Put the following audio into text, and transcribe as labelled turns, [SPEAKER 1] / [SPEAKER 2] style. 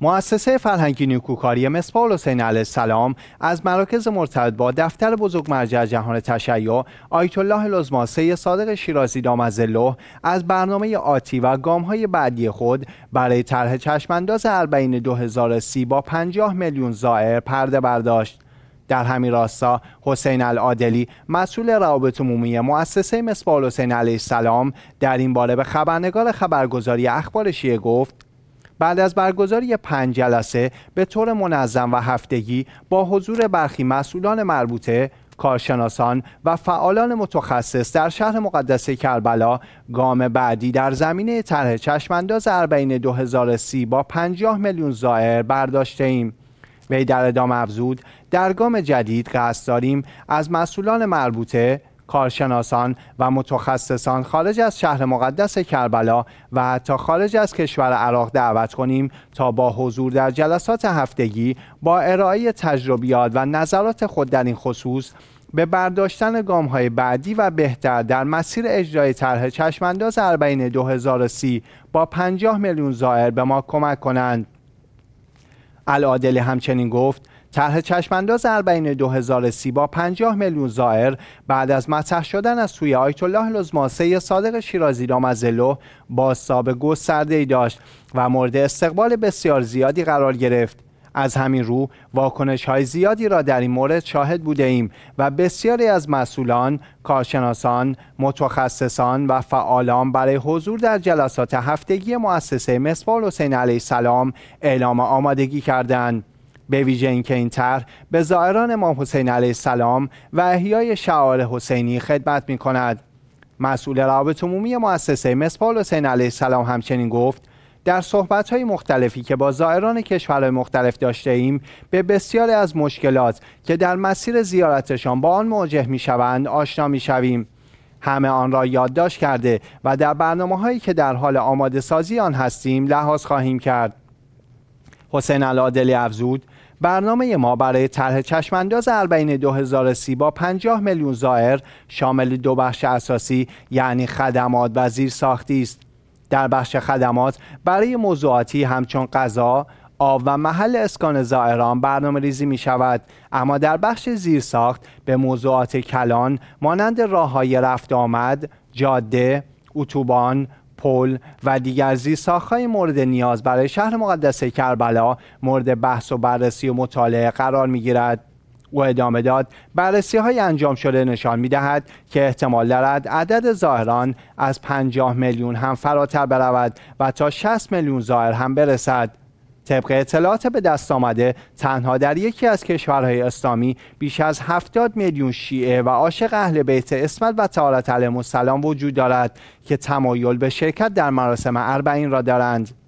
[SPEAKER 1] مؤسسه فرهنگی نیکوکاری مصر حسین علیه السلام از مراکز مرتبط با دفتر بزرگ مرجع جهان تشیع آیت الله لزما صادق شیرازی دامز الله از برنامه آتی و های بعدی خود برای طرح چشمانداز اربعین 2030 با 50 میلیون زائر پرده برداشت در همین راستا حسین العادلی مسئول روابط عمومی مؤسسه مصباح حسین علیه السلام در این باره به خبرنگار خبرگزاری اخبار شیعه گفت بعد از برگزاری پنج جلسه به طور منظم و هفتگی با حضور برخی مسئولان مربوطه کارشناسان و فعالان متخصص در شهر مقدس کربلا گام بعدی در زمینه طرح چشمانداز اربعین 2030 با 50 میلیون زائر برداشته ایم وی در ادامه افزود در گام جدید قصد داریم از مسئولان مربوطه کارشناسان و متخصصان خارج از شهر مقدس کربلا و حتی خارج از کشور عراق دعوت کنیم تا با حضور در جلسات هفتگی با ارائه تجربیات و نظرات خود در این خصوص به برداشتن گام های بعدی و بهتر در مسیر اجرای طرح چشمانداز اربعین 2030 با 50 میلیون زائر به ما کمک کنند العادل همچنین گفت طرح چشمانداز اربعین 2030 با 50 میلیون زائر بعد از مطرح شدن از سوی آیت الله لزماسه صادق شیرازی رامزلو بازتاب گسترده ای داشت و مورد استقبال بسیار زیادی قرار گرفت از همین رو واکنش های زیادی را در این مورد شاهد بوده ایم و بسیاری از مسئولان، کارشناسان، متخصصان و فعالان برای حضور در جلسات هفتگی مؤسسه مصباح حسین علیه السلام اعلام آمادگی کردند. به ویژه اینکه این طرح به زائران امام حسین علیه السلام و احیای شعار حسینی خدمت می کند. مسئول روابط عمومی مؤسسه مسپال حسین علیه السلام همچنین گفت در صحبت های مختلفی که با زائران کشورهای مختلف داشته ایم به بسیاری از مشکلات که در مسیر زیارتشان با آن مواجه می شوند آشنا می شویم. همه آن را یادداشت کرده و در برنامه هایی که در حال آماده سازی آن هستیم لحاظ خواهیم کرد. حسین العادلی افزود برنامه ما برای طرح چشمانداز اربعین 2030 با 50 میلیون زائر شامل دو بخش اساسی یعنی خدمات و زیر ساختی است در بخش خدمات برای موضوعاتی همچون غذا، آب و محل اسکان زائران برنامه ریزی می شود اما در بخش زیرساخت به موضوعات کلان مانند راه های رفت آمد، جاده، اتوبان، پل و دیگر زیرساختهای مورد نیاز برای شهر مقدس کربلا مورد بحث و بررسی و مطالعه قرار میگیرد و او ادامه داد بررسی های انجام شده نشان می که احتمال دارد عدد ظاهران از 50 میلیون هم فراتر برود و تا 60 میلیون ظاهر هم برسد طبق اطلاعات به دست آمده تنها در یکی از کشورهای اسلامی بیش از 70 میلیون شیعه و عاشق اهل بیت اسمت و تعالت علیهم السلام وجود دارد که تمایل به شرکت در مراسم اربعین را دارند